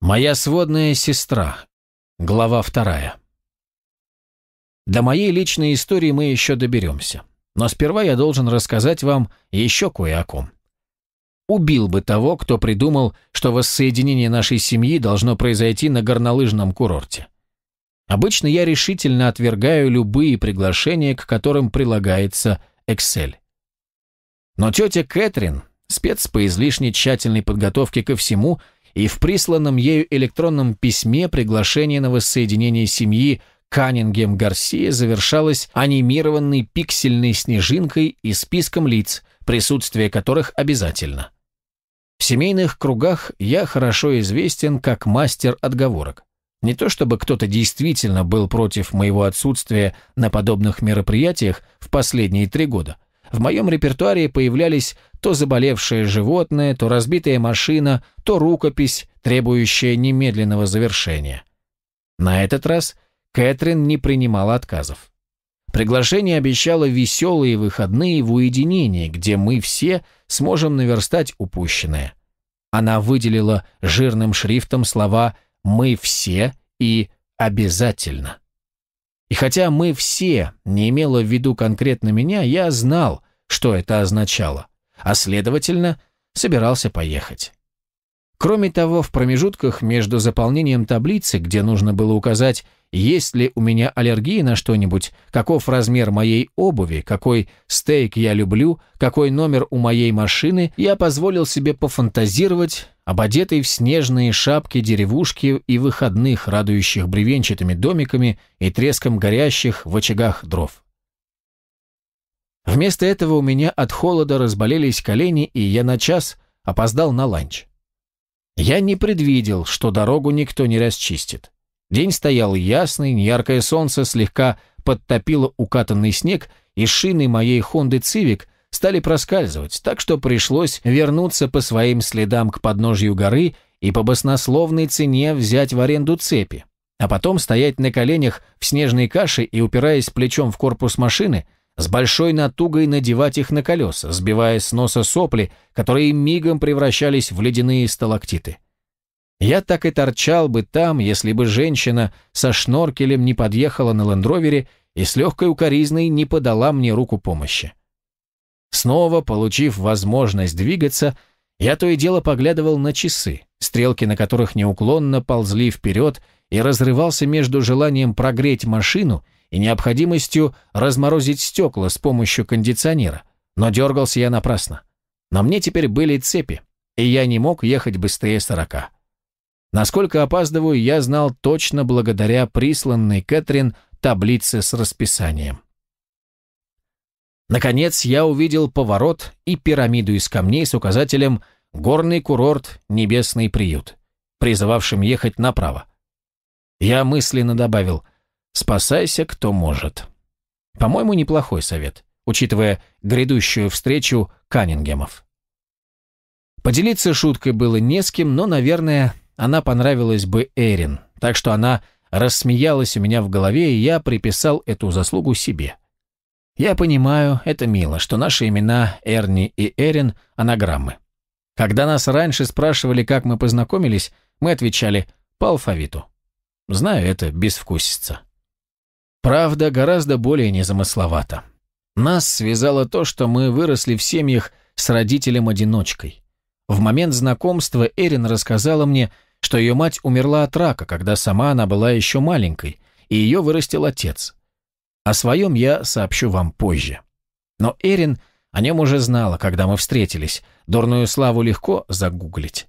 Моя сводная сестра. Глава вторая. До моей личной истории мы еще доберемся. Но сперва я должен рассказать вам еще кое о ком. Убил бы того, кто придумал, что воссоединение нашей семьи должно произойти на горнолыжном курорте. Обычно я решительно отвергаю любые приглашения, к которым прилагается Excel. Но тетя Кэтрин, спец по излишне тщательной подготовке ко всему, — и в присланном ею электронном письме приглашение на воссоединение семьи Каннингем-Гарсия завершалось анимированной пиксельной снежинкой и списком лиц, присутствие которых обязательно. В семейных кругах я хорошо известен как мастер отговорок. Не то чтобы кто-то действительно был против моего отсутствия на подобных мероприятиях в последние три года. В моем репертуаре появлялись то заболевшее животное, то разбитая машина, то рукопись, требующая немедленного завершения. На этот раз Кэтрин не принимала отказов. Приглашение обещало веселые выходные в уединении, где мы все сможем наверстать упущенное. Она выделила жирным шрифтом слова «мы все» и «обязательно». И хотя «мы все» не имела в виду конкретно меня, я знал, что это означало – а следовательно, собирался поехать. Кроме того, в промежутках между заполнением таблицы, где нужно было указать, есть ли у меня аллергия на что-нибудь, каков размер моей обуви, какой стейк я люблю, какой номер у моей машины, я позволил себе пофантазировать об одетой в снежные шапки деревушки и выходных, радующих бревенчатыми домиками и треском горящих в очагах дров. Вместо этого у меня от холода разболелись колени, и я на час опоздал на ланч. Я не предвидел, что дорогу никто не расчистит. День стоял ясный, неяркое солнце слегка подтопило укатанный снег, и шины моей Хонды Цивик стали проскальзывать, так что пришлось вернуться по своим следам к подножью горы и по баснословной цене взять в аренду цепи, а потом стоять на коленях в снежной каше и, упираясь плечом в корпус машины, с большой натугой надевать их на колеса, сбивая с носа сопли, которые мигом превращались в ледяные сталактиты. Я так и торчал бы там, если бы женщина со шноркелем не подъехала на лендровере и с легкой укоризной не подала мне руку помощи. Снова, получив возможность двигаться, я то и дело поглядывал на часы, стрелки на которых неуклонно ползли вперед, и разрывался между желанием прогреть машину и необходимостью разморозить стекла с помощью кондиционера, но дергался я напрасно. На мне теперь были цепи, и я не мог ехать быстрее сорока. Насколько опаздываю, я знал точно благодаря присланной Кэтрин таблице с расписанием. Наконец я увидел поворот и пирамиду из камней с указателем «Горный курорт, небесный приют», призывавшим ехать направо. Я мысленно добавил – Спасайся, кто может. По-моему, неплохой совет, учитывая грядущую встречу Каннингемов. Поделиться шуткой было не с кем, но, наверное, она понравилась бы Эрин, так что она рассмеялась у меня в голове, и я приписал эту заслугу себе. Я понимаю, это мило, что наши имена Эрни и Эрин – анаграммы. Когда нас раньше спрашивали, как мы познакомились, мы отвечали по алфавиту. Знаю, это безвкусица. Правда, гораздо более незамысловато. Нас связало то, что мы выросли в семьях с родителем-одиночкой. В момент знакомства Эрин рассказала мне, что ее мать умерла от рака, когда сама она была еще маленькой, и ее вырастил отец. О своем я сообщу вам позже. Но Эрин о нем уже знала, когда мы встретились. Дурную славу легко загуглить.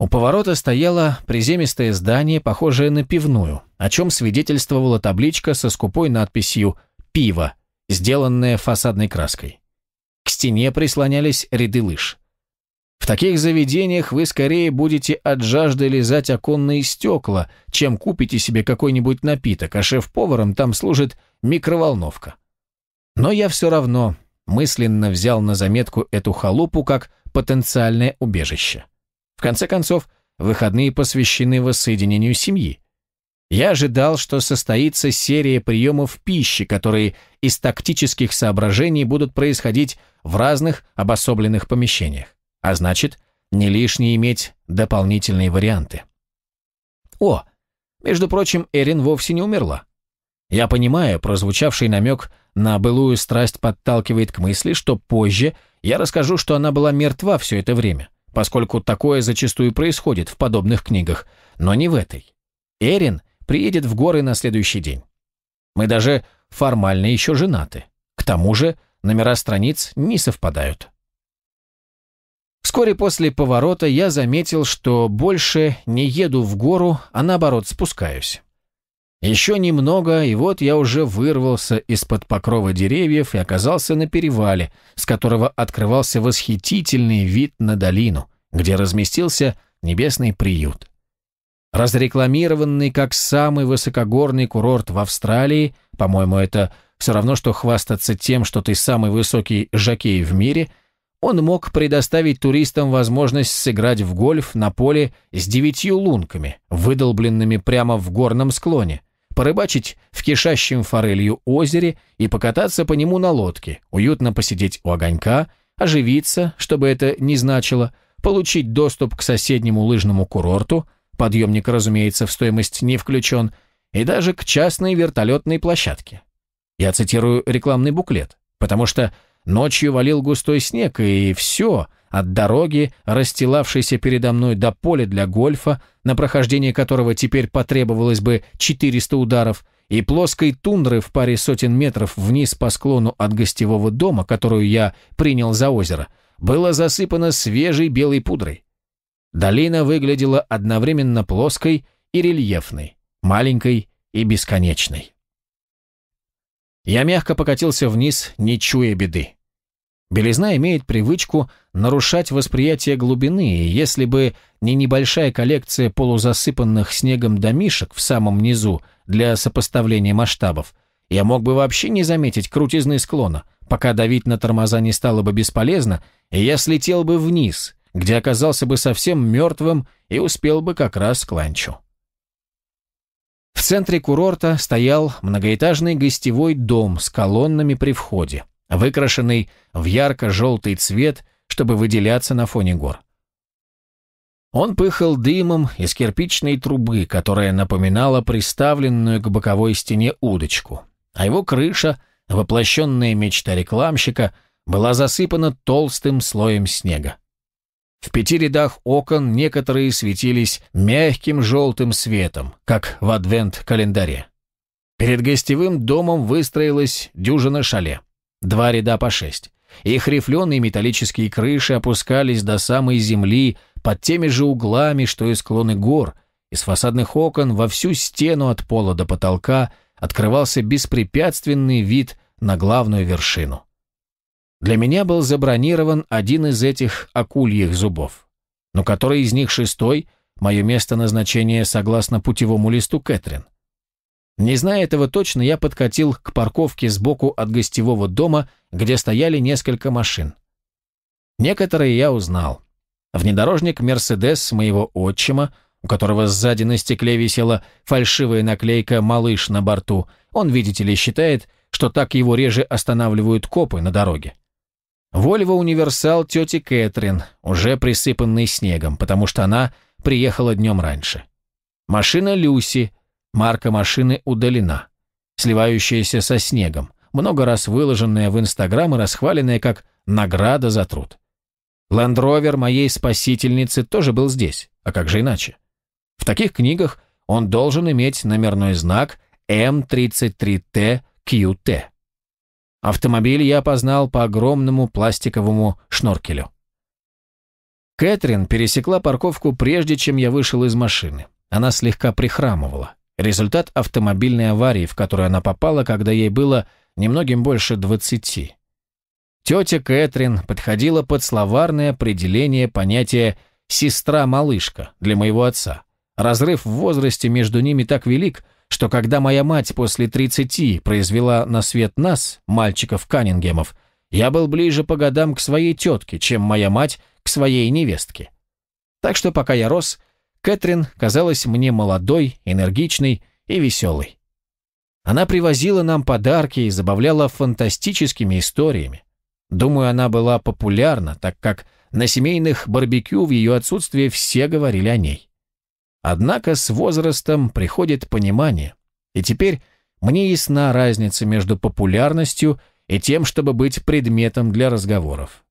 У поворота стояло приземистое здание, похожее на пивную, о чем свидетельствовала табличка со скупой надписью «Пиво», сделанная фасадной краской. К стене прислонялись ряды лыж. В таких заведениях вы скорее будете от жажды лизать оконные стекла, чем купите себе какой-нибудь напиток, а шеф-поваром там служит микроволновка. Но я все равно мысленно взял на заметку эту халупу как потенциальное убежище. В конце концов, выходные посвящены воссоединению семьи. Я ожидал, что состоится серия приемов пищи, которые из тактических соображений будут происходить в разных обособленных помещениях. А значит, не лишне иметь дополнительные варианты. О, между прочим, Эрин вовсе не умерла. Я понимаю, прозвучавший намек на былую страсть подталкивает к мысли, что позже я расскажу, что она была мертва все это время – поскольку такое зачастую происходит в подобных книгах, но не в этой. Эрин приедет в горы на следующий день. Мы даже формально еще женаты. К тому же номера страниц не совпадают. Вскоре после поворота я заметил, что больше не еду в гору, а наоборот спускаюсь. Еще немного, и вот я уже вырвался из-под покрова деревьев и оказался на перевале, с которого открывался восхитительный вид на долину, где разместился небесный приют. Разрекламированный как самый высокогорный курорт в Австралии, по-моему, это все равно, что хвастаться тем, что ты самый высокий жокей в мире, он мог предоставить туристам возможность сыграть в гольф на поле с девятью лунками, выдолбленными прямо в горном склоне – порыбачить в кишащем форелью озере и покататься по нему на лодке, уютно посидеть у огонька, оживиться, чтобы это не значило, получить доступ к соседнему лыжному курорту, подъемник, разумеется, в стоимость не включен, и даже к частной вертолетной площадке. Я цитирую рекламный буклет, потому что ночью валил густой снег, и все – от дороги, расстилавшейся передо мной до поля для гольфа, на прохождение которого теперь потребовалось бы 400 ударов, и плоской тундры в паре сотен метров вниз по склону от гостевого дома, которую я принял за озеро, было засыпано свежей белой пудрой. Долина выглядела одновременно плоской и рельефной, маленькой и бесконечной. Я мягко покатился вниз, не чуя беды. Белизна имеет привычку нарушать восприятие глубины, и если бы не небольшая коллекция полузасыпанных снегом домишек в самом низу для сопоставления масштабов, я мог бы вообще не заметить крутизны склона, пока давить на тормоза не стало бы бесполезно, и я слетел бы вниз, где оказался бы совсем мертвым и успел бы как раз к ланчу. В центре курорта стоял многоэтажный гостевой дом с колоннами при входе выкрашенный в ярко-желтый цвет, чтобы выделяться на фоне гор. Он пыхал дымом из кирпичной трубы, которая напоминала приставленную к боковой стене удочку, а его крыша, воплощенная мечта рекламщика, была засыпана толстым слоем снега. В пяти рядах окон некоторые светились мягким желтым светом, как в адвент-календаре. Перед гостевым домом выстроилась дюжина шале. Два ряда по шесть. Их рифленые металлические крыши опускались до самой земли под теми же углами, что и склоны гор. Из фасадных окон во всю стену от пола до потолка открывался беспрепятственный вид на главную вершину. Для меня был забронирован один из этих акульих зубов. Но который из них шестой, мое место назначения согласно путевому листу Кэтрин – не зная этого точно, я подкатил к парковке сбоку от гостевого дома, где стояли несколько машин. Некоторые я узнал. Внедорожник «Мерседес» моего отчима, у которого сзади на стекле висела фальшивая наклейка «Малыш» на борту. Он, видите ли, считает, что так его реже останавливают копы на дороге. «Вольво Универсал» тети Кэтрин, уже присыпанный снегом, потому что она приехала днем раньше. Машина «Люси», Марка машины удалена, сливающаяся со снегом, много раз выложенная в Инстаграм и расхваленная как «награда за труд». Лендровер моей спасительницы тоже был здесь, а как же иначе? В таких книгах он должен иметь номерной знак М33ТQT. Автомобиль я познал по огромному пластиковому шноркелю. Кэтрин пересекла парковку прежде, чем я вышел из машины. Она слегка прихрамывала. Результат автомобильной аварии, в которую она попала, когда ей было немногим больше двадцати. Тетя Кэтрин подходила под словарное определение понятия «сестра-малышка» для моего отца. Разрыв в возрасте между ними так велик, что когда моя мать после 30 произвела на свет нас, мальчиков Каннингемов, я был ближе по годам к своей тетке, чем моя мать к своей невестке. Так что пока я рос, Кэтрин казалась мне молодой, энергичной и веселой. Она привозила нам подарки и забавляла фантастическими историями. Думаю, она была популярна, так как на семейных барбекю в ее отсутствие все говорили о ней. Однако с возрастом приходит понимание, и теперь мне ясна разница между популярностью и тем, чтобы быть предметом для разговоров.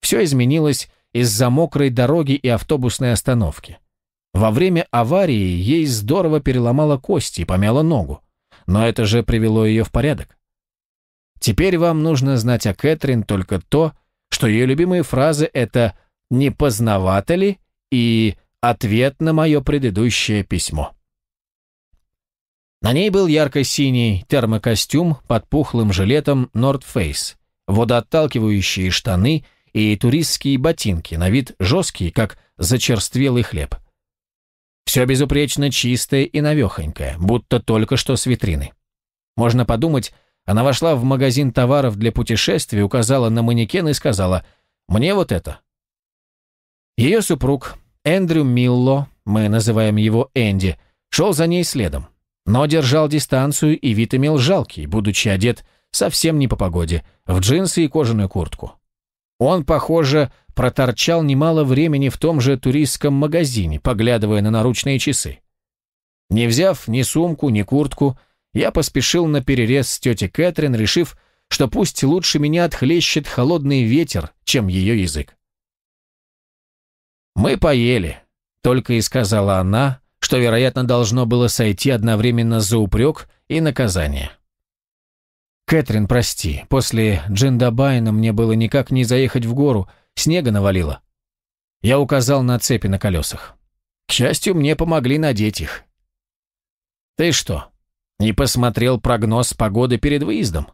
Все изменилось из-за мокрой дороги и автобусной остановки. Во время аварии ей здорово переломала кости и помяла ногу. Но это же привело ее в порядок. Теперь вам нужно знать о Кэтрин только то, что ее любимые фразы — это «не познавато ли» и «ответ на мое предыдущее письмо». На ней был ярко-синий термокостюм под пухлым жилетом North Face, водоотталкивающие штаны и туристские ботинки, на вид жесткие, как зачерствелый хлеб. Все безупречно чистое и навехонькое, будто только что с витрины. Можно подумать, она вошла в магазин товаров для путешествий, указала на манекен и сказала «Мне вот это». Ее супруг, Эндрю Милло, мы называем его Энди, шел за ней следом, но держал дистанцию и вид имел жалкий, будучи одет совсем не по погоде, в джинсы и кожаную куртку. Он, похоже, проторчал немало времени в том же туристском магазине, поглядывая на наручные часы. Не взяв ни сумку, ни куртку, я поспешил на перерез с тетей Кэтрин, решив, что пусть лучше меня отхлещет холодный ветер, чем ее язык. «Мы поели», — только и сказала она, что, вероятно, должно было сойти одновременно за упрек и наказание. «Кэтрин, прости, после Джиндабайна мне было никак не заехать в гору, снега навалило». Я указал на цепи на колесах. К счастью, мне помогли надеть их. «Ты что, не посмотрел прогноз погоды перед выездом?»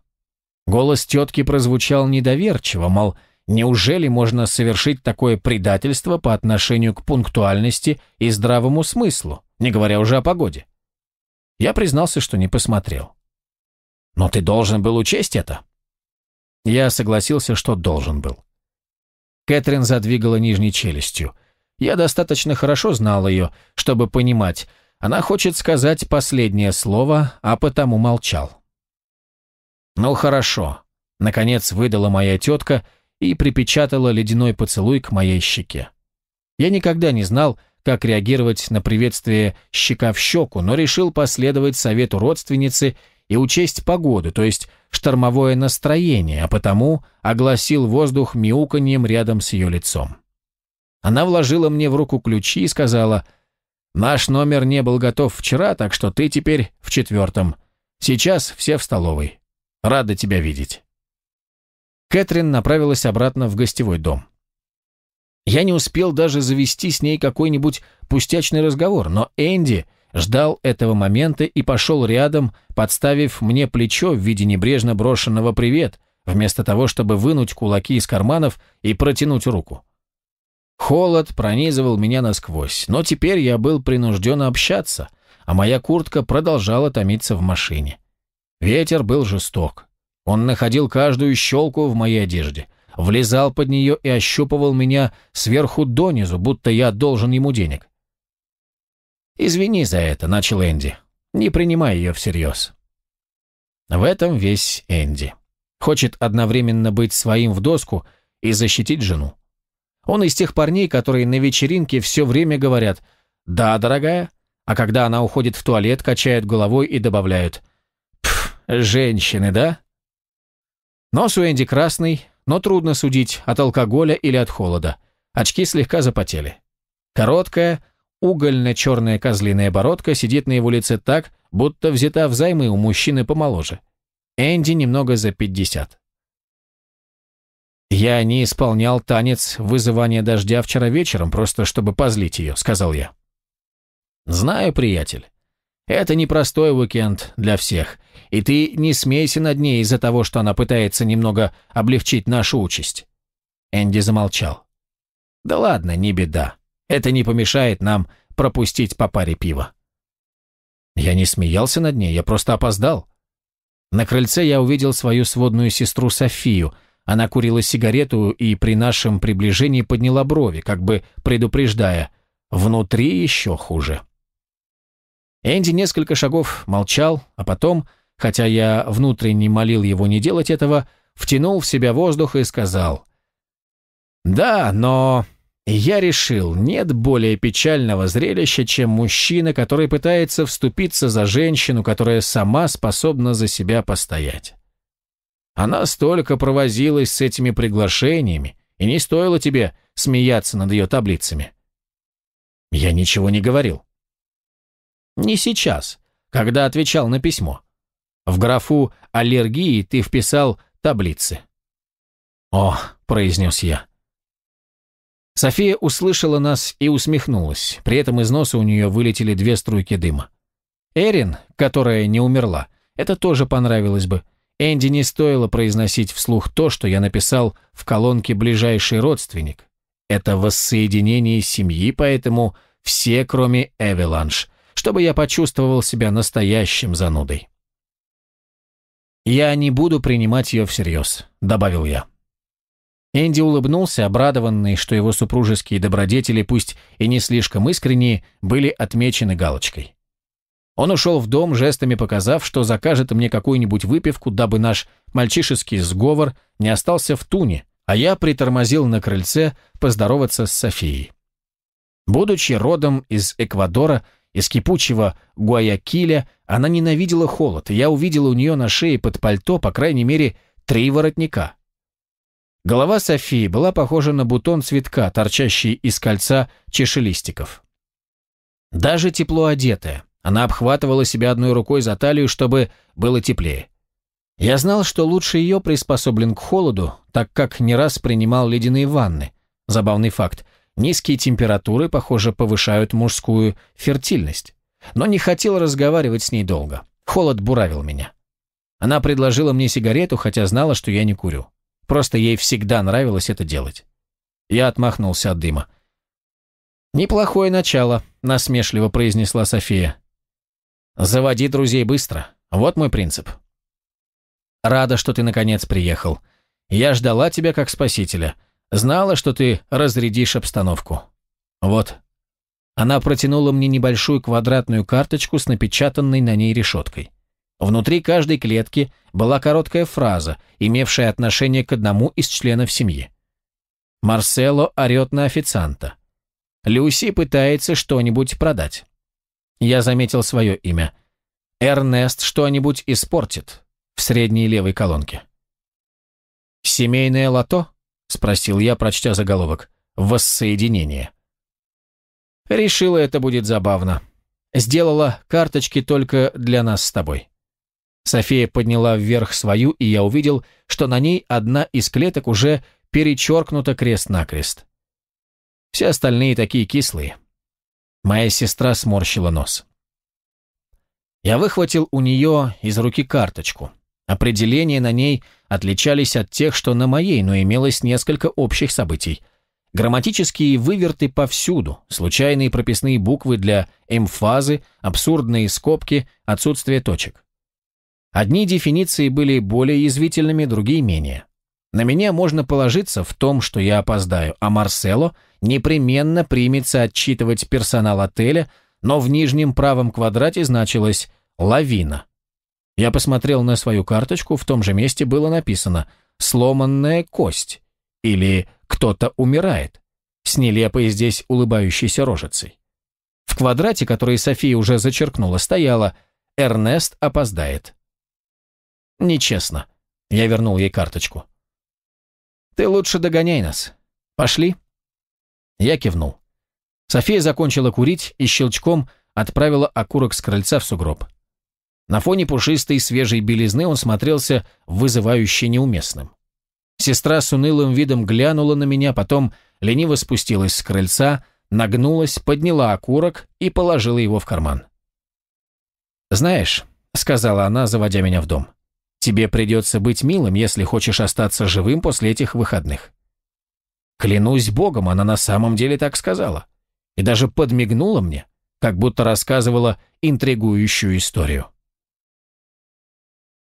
Голос тетки прозвучал недоверчиво, мол, неужели можно совершить такое предательство по отношению к пунктуальности и здравому смыслу, не говоря уже о погоде? Я признался, что не посмотрел. Но ты должен был учесть это. Я согласился, что должен был. Кэтрин задвигала нижней челюстью. Я достаточно хорошо знал ее, чтобы понимать, она хочет сказать последнее слово, а потому молчал. «Ну хорошо», — наконец выдала моя тетка и припечатала ледяной поцелуй к моей щеке. Я никогда не знал, как реагировать на приветствие щека в щеку, но решил последовать совету родственницы и учесть погоду, то есть штормовое настроение, а потому огласил воздух мяуканьем рядом с ее лицом. Она вложила мне в руку ключи и сказала, «Наш номер не был готов вчера, так что ты теперь в четвертом. Сейчас все в столовой. Рада тебя видеть». Кэтрин направилась обратно в гостевой дом. Я не успел даже завести с ней какой-нибудь пустячный разговор, но Энди ждал этого момента и пошел рядом, подставив мне плечо в виде небрежно брошенного «привет», вместо того, чтобы вынуть кулаки из карманов и протянуть руку. Холод пронизывал меня насквозь, но теперь я был принужден общаться, а моя куртка продолжала томиться в машине. Ветер был жесток. Он находил каждую щелку в моей одежде, влезал под нее и ощупывал меня сверху донизу, будто я должен ему денег. «Извини за это», — начал Энди. «Не принимай ее всерьез». В этом весь Энди. Хочет одновременно быть своим в доску и защитить жену. Он из тех парней, которые на вечеринке все время говорят «Да, дорогая», а когда она уходит в туалет, качают головой и добавляют «Пф, женщины, да?» Нос у Энди красный, но трудно судить, от алкоголя или от холода. Очки слегка запотели. Короткая, угольно-черная козлиная бородка сидит на его лице так, будто взята взаймы у мужчины помоложе. Энди немного за пятьдесят. «Я не исполнял танец вызывания дождя вчера вечером, просто чтобы позлить ее», — сказал я. «Знаю, приятель. Это непростой уикенд для всех, и ты не смейся над ней из-за того, что она пытается немного облегчить нашу участь». Энди замолчал. «Да ладно, не беда. Это не помешает нам пропустить по паре пива». Я не смеялся над ней, я просто опоздал. На крыльце я увидел свою сводную сестру Софию. Она курила сигарету и при нашем приближении подняла брови, как бы предупреждая, «Внутри еще хуже». Энди несколько шагов молчал, а потом, хотя я внутренне молил его не делать этого, втянул в себя воздух и сказал, «Да, но я решил, нет более печального зрелища, чем мужчина, который пытается вступиться за женщину, которая сама способна за себя постоять. Она столько провозилась с этими приглашениями, и не стоило тебе смеяться над ее таблицами. Я ничего не говорил. Не сейчас, когда отвечал на письмо. В графу «аллергии» ты вписал «таблицы». «О», — произнес я, — София услышала нас и усмехнулась. При этом из носа у нее вылетели две струйки дыма. Эрин, которая не умерла, это тоже понравилось бы. Энди не стоило произносить вслух то, что я написал в колонке «Ближайший родственник». Это воссоединение семьи, поэтому все, кроме Эвеланш, чтобы я почувствовал себя настоящим занудой. «Я не буду принимать ее всерьез», — добавил я. Энди улыбнулся, обрадованный, что его супружеские добродетели, пусть и не слишком искренние, были отмечены галочкой. Он ушел в дом, жестами показав, что закажет мне какую-нибудь выпивку, дабы наш мальчишеский сговор не остался в туне, а я притормозил на крыльце поздороваться с Софией. Будучи родом из Эквадора, из кипучего Гуаякиля, она ненавидела холод, и я увидел у нее на шее под пальто, по крайней мере, три воротника – Голова Софии была похожа на бутон цветка, торчащий из кольца чешелистиков. Даже тепло одетая, она обхватывала себя одной рукой за талию, чтобы было теплее. Я знал, что лучше ее приспособлен к холоду, так как не раз принимал ледяные ванны. Забавный факт. Низкие температуры, похоже, повышают мужскую фертильность. Но не хотел разговаривать с ней долго. Холод буравил меня. Она предложила мне сигарету, хотя знала, что я не курю. Просто ей всегда нравилось это делать. Я отмахнулся от дыма. «Неплохое начало», — насмешливо произнесла София. «Заводи друзей быстро. Вот мой принцип». «Рада, что ты наконец приехал. Я ждала тебя как спасителя. Знала, что ты разрядишь обстановку. Вот». Она протянула мне небольшую квадратную карточку с напечатанной на ней решеткой. Внутри каждой клетки была короткая фраза, имевшая отношение к одному из членов семьи. Марсело орет на официанта. Люси пытается что-нибудь продать. Я заметил свое имя. Эрнест что-нибудь испортит в средней левой колонке. «Семейное лото?» — спросил я, прочтя заголовок. «Воссоединение». Решила, это будет забавно. Сделала карточки только для нас с тобой. София подняла вверх свою, и я увидел, что на ней одна из клеток уже перечеркнута крест-накрест. Все остальные такие кислые. Моя сестра сморщила нос. Я выхватил у нее из руки карточку. Определения на ней отличались от тех, что на моей, но имелось несколько общих событий. Грамматические выверты повсюду, случайные прописные буквы для эмфазы, абсурдные скобки, отсутствие точек. Одни дефиниции были более язвительными, другие менее. На меня можно положиться в том, что я опоздаю, а Марсело непременно примется отчитывать персонал отеля, но в нижнем правом квадрате значилась «Лавина». Я посмотрел на свою карточку, в том же месте было написано «Сломанная кость» или «Кто-то умирает» с нелепой здесь улыбающейся рожицей. В квадрате, который София уже зачеркнула, стояла: «Эрнест опоздает». «Нечестно». Я вернул ей карточку. «Ты лучше догоняй нас. Пошли?» Я кивнул. София закончила курить и щелчком отправила окурок с крыльца в сугроб. На фоне пушистой свежей белизны он смотрелся вызывающе неуместным. Сестра с унылым видом глянула на меня, потом лениво спустилась с крыльца, нагнулась, подняла окурок и положила его в карман. «Знаешь», — сказала она, заводя меня в дом, — Тебе придется быть милым, если хочешь остаться живым после этих выходных». Клянусь богом, она на самом деле так сказала. И даже подмигнула мне, как будто рассказывала интригующую историю.